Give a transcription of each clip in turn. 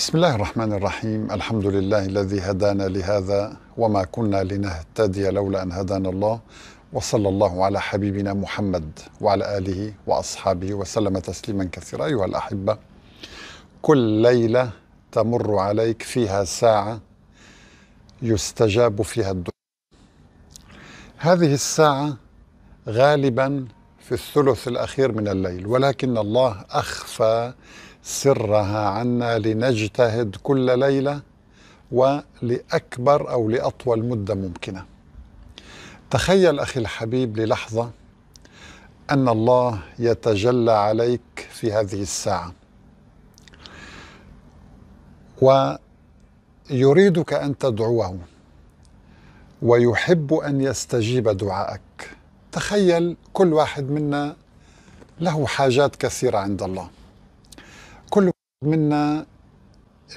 بسم الله الرحمن الرحيم الحمد لله الذي هدانا لهذا وما كنا لنهتدي لولا أن هدانا الله وصلى الله على حبيبنا محمد وعلى آله وأصحابه وسلم تسليما كثيرا أيها الأحبة كل ليلة تمر عليك فيها ساعة يستجاب فيها الدعاء هذه الساعة غالبا في الثلث الأخير من الليل ولكن الله أخفى سرها عنا لنجتهد كل ليله ولاكبر او لاطول مده ممكنه. تخيل اخي الحبيب للحظه ان الله يتجلى عليك في هذه الساعه. ويريدك ان تدعوه ويحب ان يستجيب دعائك. تخيل كل واحد منا له حاجات كثيره عند الله. منا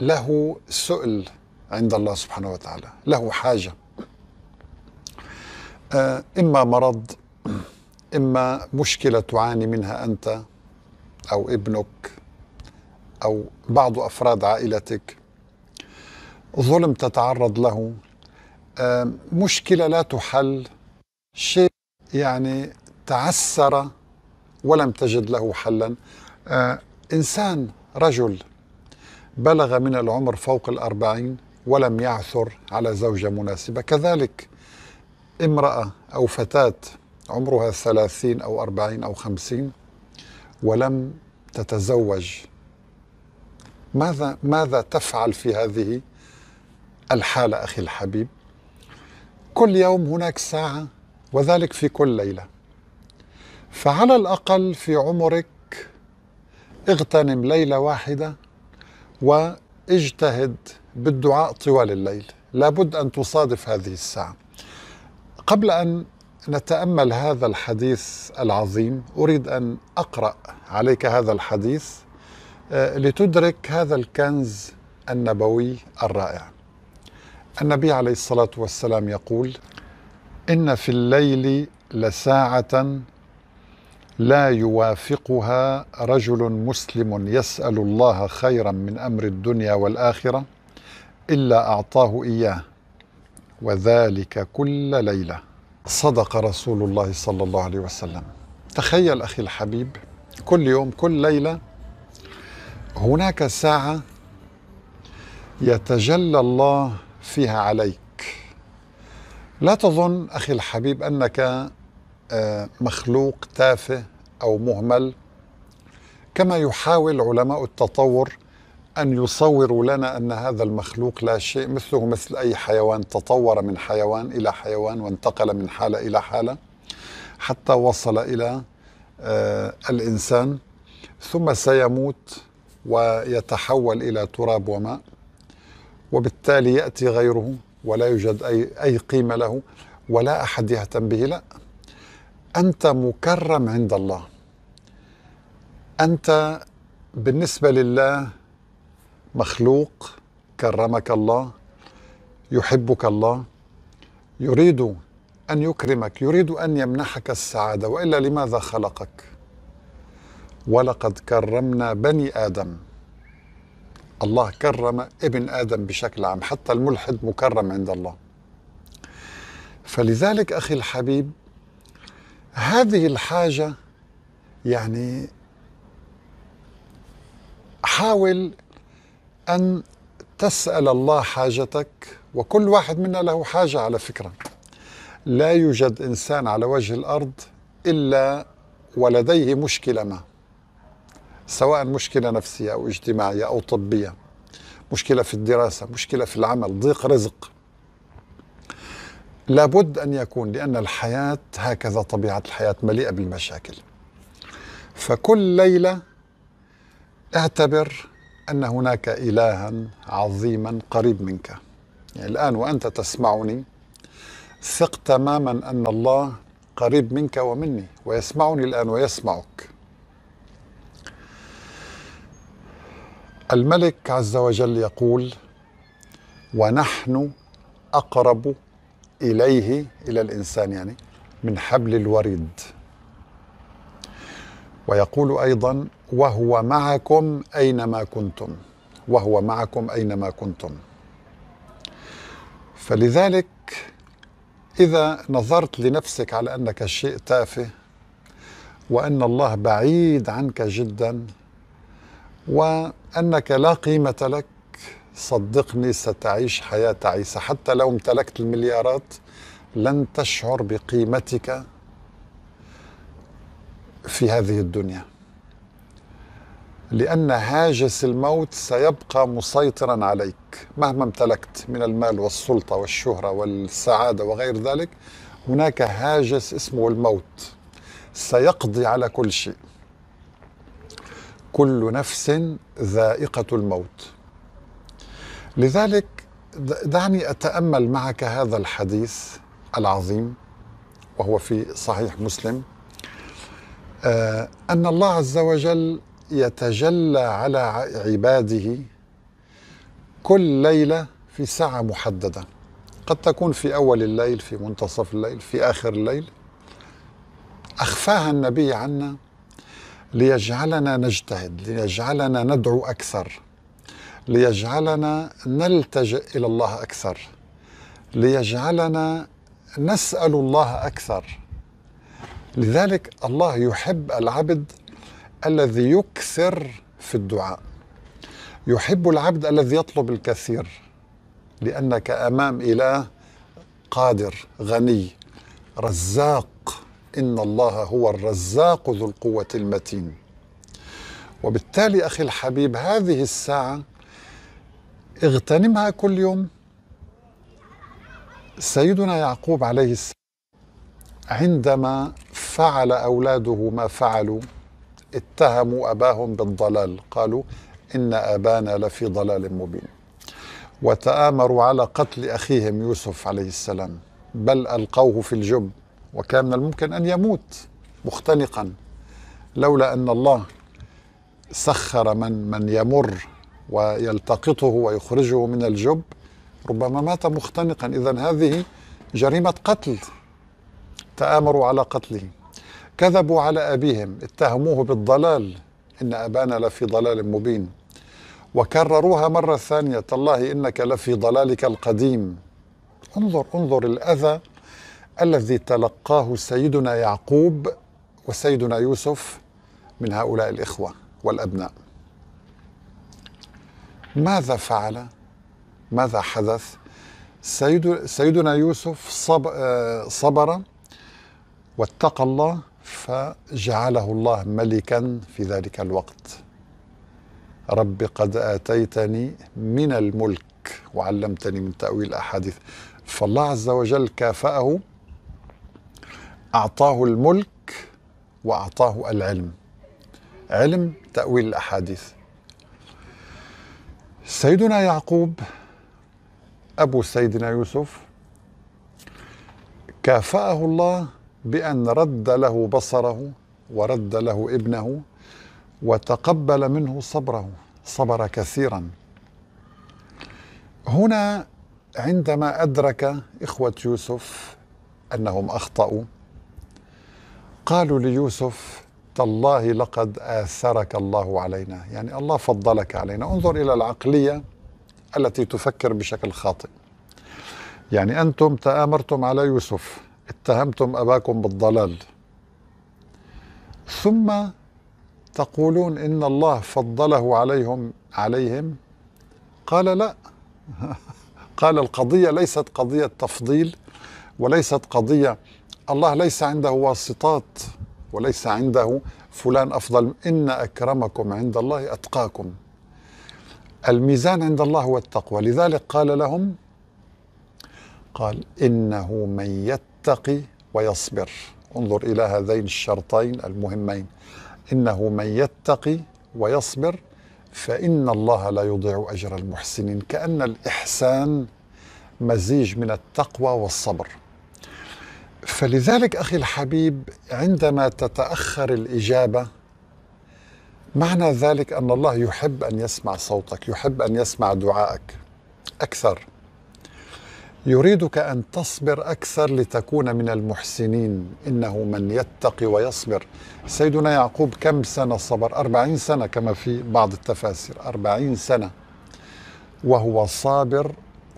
له سؤل عند الله سبحانه وتعالى له حاجة آه، إما مرض إما مشكلة تعاني منها أنت أو ابنك أو بعض أفراد عائلتك ظلم تتعرض له آه، مشكلة لا تحل شيء يعني تعسر ولم تجد له حلا آه، إنسان رجل بلغ من العمر فوق الأربعين ولم يعثر على زوجة مناسبة كذلك امرأة أو فتاة عمرها ثلاثين أو أربعين أو خمسين ولم تتزوج ماذا ماذا تفعل في هذه الحالة أخي الحبيب كل يوم هناك ساعة وذلك في كل ليلة فعلى الأقل في عمرك اغتنم ليلة واحدة واجتهد بالدعاء طوال الليل لابد أن تصادف هذه الساعة قبل أن نتأمل هذا الحديث العظيم أريد أن أقرأ عليك هذا الحديث آه، لتدرك هذا الكنز النبوي الرائع النبي عليه الصلاة والسلام يقول إن في الليل لساعة لا يوافقها رجل مسلم يسال الله خيرا من امر الدنيا والاخره الا اعطاه اياه وذلك كل ليله صدق رسول الله صلى الله عليه وسلم تخيل اخي الحبيب كل يوم كل ليله هناك ساعه يتجلى الله فيها عليك لا تظن اخي الحبيب انك آه، مخلوق تافه او مهمل كما يحاول علماء التطور ان يصوروا لنا ان هذا المخلوق لا شيء مثله مثل اي حيوان تطور من حيوان الى حيوان وانتقل من حاله الى حاله حتى وصل الى آه، الانسان ثم سيموت ويتحول الى تراب وماء وبالتالي ياتي غيره ولا يوجد اي اي قيمه له ولا احد يهتم به لا انت مكرم عند الله انت بالنسبه لله مخلوق كرمك الله يحبك الله يريد ان يكرمك يريد ان يمنحك السعاده والا لماذا خلقك ولقد كرمنا بني ادم الله كرم ابن ادم بشكل عام حتى الملحد مكرم عند الله فلذلك اخي الحبيب هذه الحاجة يعني حاول أن تسأل الله حاجتك وكل واحد منا له حاجة على فكرة لا يوجد إنسان على وجه الأرض إلا ولديه مشكلة ما سواء مشكلة نفسية أو اجتماعية أو طبية مشكلة في الدراسة مشكلة في العمل ضيق رزق لابد أن يكون لأن الحياة هكذا طبيعة الحياة مليئة بالمشاكل فكل ليلة اعتبر أن هناك إلها عظيما قريب منك يعني الآن وأنت تسمعني ثق تماما أن الله قريب منك ومني ويسمعني الآن ويسمعك الملك عز وجل يقول ونحن أقرب إليه إلى الإنسان يعني من حبل الوريد ويقول أيضا وهو معكم أينما كنتم وهو معكم أينما كنتم فلذلك إذا نظرت لنفسك على أنك شيء تافه وأن الله بعيد عنك جدا وأنك لا قيمة لك صدقني ستعيش حياة تعيسة حتى لو امتلكت المليارات لن تشعر بقيمتك في هذه الدنيا لأن هاجس الموت سيبقى مسيطرا عليك مهما امتلكت من المال والسلطة والشهرة والسعادة وغير ذلك هناك هاجس اسمه الموت سيقضي على كل شيء كل نفس ذائقة الموت لذلك دعني اتامل معك هذا الحديث العظيم وهو في صحيح مسلم آه، ان الله عز وجل يتجلى على عباده كل ليله في ساعه محدده قد تكون في اول الليل في منتصف الليل في اخر الليل اخفاها النبي عنا ليجعلنا نجتهد ليجعلنا ندعو اكثر ليجعلنا نلتجئ الى الله اكثر ليجعلنا نسال الله اكثر لذلك الله يحب العبد الذي يكثر في الدعاء يحب العبد الذي يطلب الكثير لانك امام اله قادر غني رزاق ان الله هو الرزاق ذو القوه المتين وبالتالي اخي الحبيب هذه الساعه اغتنمها كل يوم سيدنا يعقوب عليه السلام عندما فعل اولاده ما فعلوا اتهموا اباهم بالضلال قالوا ان ابانا لفي ضلال مبين وتامروا على قتل اخيهم يوسف عليه السلام بل القوه في الجب وكان من الممكن ان يموت مختنقا لولا ان الله سخر من من يمر ويلتقطه ويخرجه من الجب ربما مات مختنقا إذا هذه جريمة قتل تآمروا على قتله كذبوا على أبيهم اتهموه بالضلال إن أبانا لفي ضلال مبين وكرروها مرة ثانية تالله إنك لفي ضلالك القديم انظر انظر الأذى الذي تلقاه سيدنا يعقوب وسيدنا يوسف من هؤلاء الإخوة والأبناء ماذا فعل ماذا حدث سيدنا يوسف آه، صبر واتقى الله فجعله الله ملكا في ذلك الوقت رب قد آتيتني من الملك وعلمتني من تأويل الأحاديث فالله عز وجل كافأه أعطاه الملك وأعطاه العلم علم تأويل الأحاديث سيدنا يعقوب أبو سيدنا يوسف كافأه الله بأن رد له بصره ورد له ابنه وتقبل منه صبره صبر كثيرا هنا عندما أدرك إخوة يوسف أنهم أخطأوا قالوا ليوسف تالله لقد آثرك الله علينا يعني الله فضلك علينا انظر إلى العقلية التي تفكر بشكل خاطئ يعني أنتم تآمرتم على يوسف اتهمتم أباكم بالضلال ثم تقولون إن الله فضله عليهم عليهم قال لا قال القضية ليست قضية تفضيل وليست قضية الله ليس عنده واسطات وليس عنده فلان أفضل إن أكرمكم عند الله أتقاكم الميزان عند الله هو التقوى لذلك قال لهم قال إنه من يتقي ويصبر انظر إلى هذين الشرطين المهمين إنه من يتقي ويصبر فإن الله لا يضيع أجر المحسنين كأن الإحسان مزيج من التقوى والصبر فلذلك اخي الحبيب عندما تتاخر الاجابه معنى ذلك ان الله يحب ان يسمع صوتك يحب ان يسمع دعائك اكثر يريدك ان تصبر اكثر لتكون من المحسنين انه من يتقي ويصبر سيدنا يعقوب كم سنه صبر أربعين سنه كما في بعض التفاسير أربعين سنه وهو صابر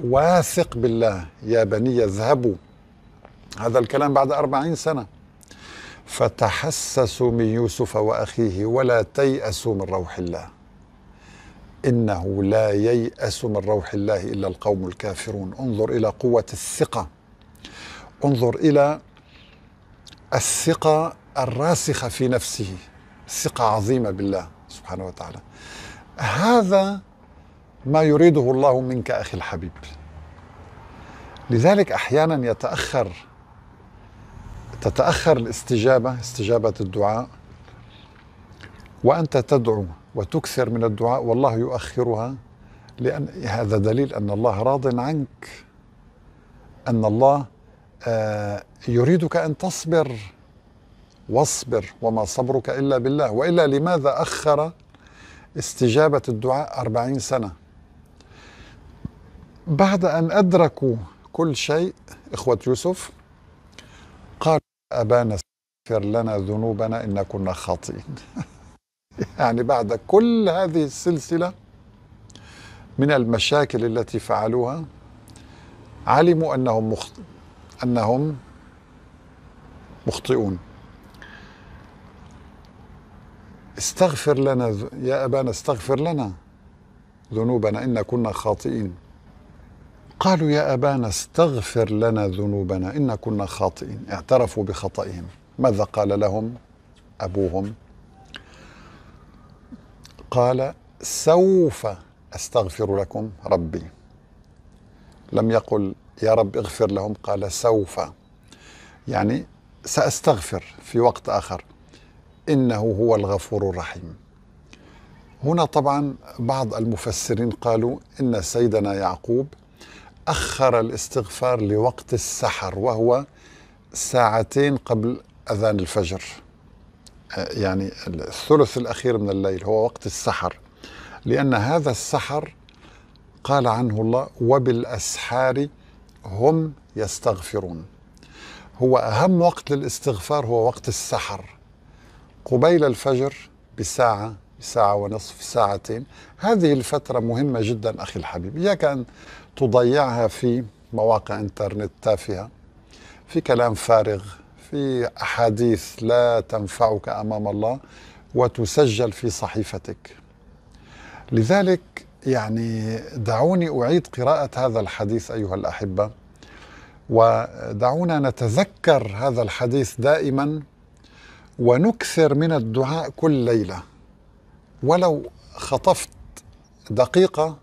واثق بالله يا بني اذهبوا هذا الكلام بعد أربعين سنة فتحسسوا من يوسف وأخيه ولا تيأسوا من روح الله إنه لا ييأس من روح الله إلا القوم الكافرون انظر إلى قوة الثقة انظر إلى الثقة الراسخة في نفسه ثقة عظيمة بالله سبحانه وتعالى هذا ما يريده الله منك أخي الحبيب لذلك أحيانا يتأخر تتأخر الاستجابة استجابة الدعاء وأنت تدعو وتكثر من الدعاء والله يؤخرها لأن هذا دليل أن الله راض عنك أن الله آه، يريدك أن تصبر واصبر وما صبرك إلا بالله وإلا لماذا أخر استجابة الدعاء أربعين سنة بعد أن أدركوا كل شيء إخوة يوسف أبانا اغفر لنا ذنوبنا إن كنا خاطئين يعني بعد كل هذه السلسلة من المشاكل التي فعلوها علموا أنهم مخط... أنهم مخطئون استغفر لنا ذ... يا أبانا استغفر لنا ذنوبنا إن كنا خاطئين قالوا يا أبانا استغفر لنا ذنوبنا إن كنا خاطئين اعترفوا بخطئهم ماذا قال لهم أبوهم قال سوف أستغفر لكم ربي لم يقل يا رب اغفر لهم قال سوف يعني سأستغفر في وقت آخر إنه هو الغفور الرحيم هنا طبعا بعض المفسرين قالوا إن سيدنا يعقوب أخر الاستغفار لوقت السحر وهو ساعتين قبل أذان الفجر آه، يعني الثلث الأخير من الليل هو وقت السحر لأن هذا السحر قال عنه الله وبالأسحار هم يستغفرون هو أهم وقت للاستغفار هو وقت السحر قبيل الفجر بساعة ساعة ونصف ساعتين هذه الفترة مهمة جدا أخي الحبيب إياك أن تضيعها في مواقع انترنت تافهه في كلام فارغ في احاديث لا تنفعك امام الله وتسجل في صحيفتك لذلك يعني دعوني اعيد قراءه هذا الحديث ايها الاحبه ودعونا نتذكر هذا الحديث دائما ونكثر من الدعاء كل ليله ولو خطفت دقيقه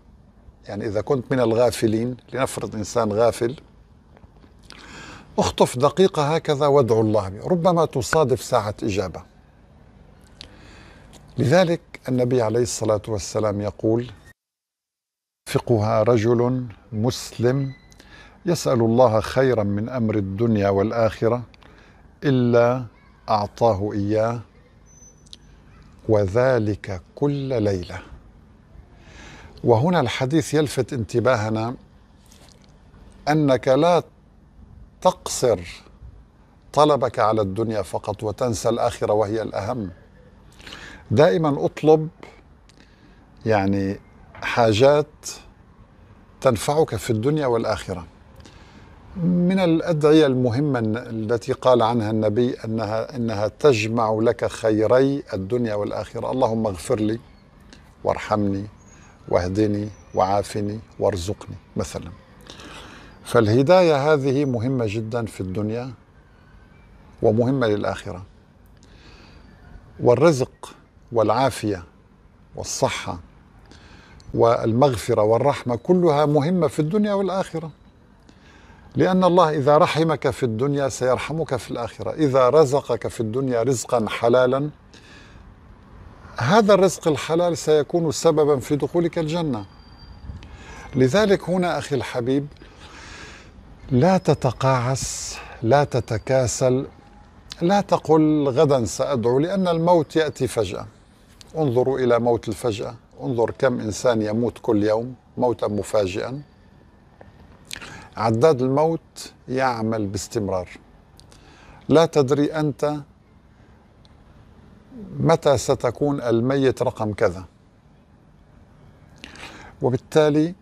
يعني إذا كنت من الغافلين لنفرض إنسان غافل اخطف دقيقة هكذا وادعو الله ربما تصادف ساعة إجابة لذلك النبي عليه الصلاة والسلام يقول فقها رجل مسلم يسأل الله خيرا من أمر الدنيا والآخرة إلا أعطاه إياه وذلك كل ليله وهنا الحديث يلفت انتباهنا انك لا تقصر طلبك على الدنيا فقط وتنسى الاخره وهي الاهم دائما اطلب يعني حاجات تنفعك في الدنيا والاخره من الادعيه المهمه التي قال عنها النبي انها انها تجمع لك خيري الدنيا والاخره اللهم اغفر لي وارحمني واهدني وعافني وارزقني مثلا فالهداية هذه مهمة جدا في الدنيا ومهمة للآخرة والرزق والعافية والصحة والمغفرة والرحمة كلها مهمة في الدنيا والآخرة لأن الله إذا رحمك في الدنيا سيرحمك في الآخرة إذا رزقك في الدنيا رزقا حلالا هذا الرزق الحلال سيكون سببا في دخولك الجنه لذلك هنا اخي الحبيب لا تتقاعس لا تتكاسل لا تقل غدا سادعو لان الموت ياتي فجاه انظروا الى موت الفجاه انظر كم انسان يموت كل يوم موتا مفاجئا عداد الموت يعمل باستمرار لا تدري انت متى ستكون الميت رقم كذا وبالتالي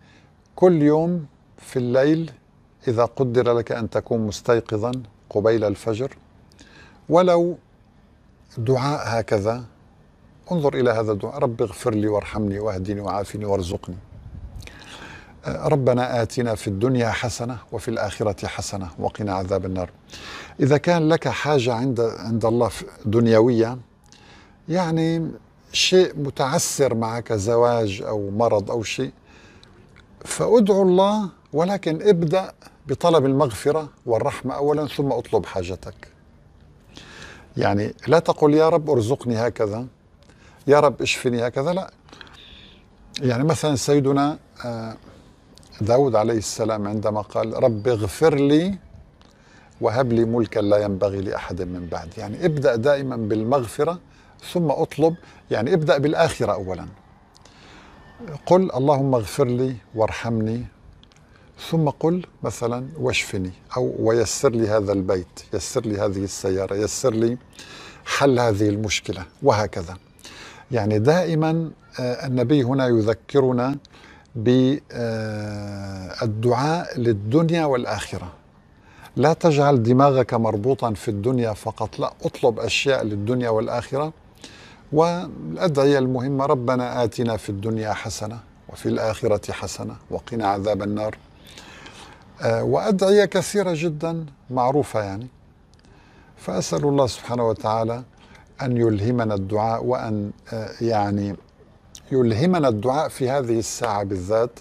كل يوم في الليل إذا قدر لك أن تكون مستيقظا قبيل الفجر ولو دعاء هكذا انظر إلى هذا الدعاء رب اغفر لي وارحمني واهدني وعافني وارزقني آه، ربنا آتنا في الدنيا حسنة وفي الآخرة حسنة وقنا عذاب النار إذا كان لك حاجة عند عند الله دنيوية يعني شيء متعسر معك زواج أو مرض أو شيء فادعو الله ولكن ابدأ بطلب المغفرة والرحمة أولا ثم اطلب حاجتك يعني لا تقل يا رب ارزقني هكذا يا رب اشفني هكذا لا يعني مثلا سيدنا آه، داود عليه السلام عندما قال رب اغفر لي وهب لي ملكا لا ينبغي لأحد من بعد يعني ابدأ دائما بالمغفرة ثم اطلب يعني ابدأ بالآخرة أولا قل اللهم اغفر لي وارحمني ثم قل مثلا واشفني أو ويسر لي هذا البيت يسر لي هذه السيارة يسر لي حل هذه المشكلة وهكذا يعني دائما آه، النبي هنا يذكرنا بالدعاء آه، للدنيا والآخرة لا تجعل دماغك مربوطا في الدنيا فقط لا اطلب أشياء للدنيا والآخرة والأدعية المهمة ربنا آتنا في الدنيا حسنة وفي الآخرة حسنة وقنا عذاب النار آه، وأدعية كثيرة جدا معروفة يعني فأسأل الله سبحانه وتعالى أن يلهمنا الدعاء وأن آه، يعني يلهمنا الدعاء في هذه الساعة بالذات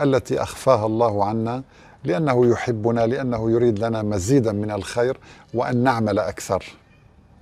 التي أخفاها الله عنا لأنه يحبنا لأنه يريد لنا مزيدا من الخير وأن نعمل أكثر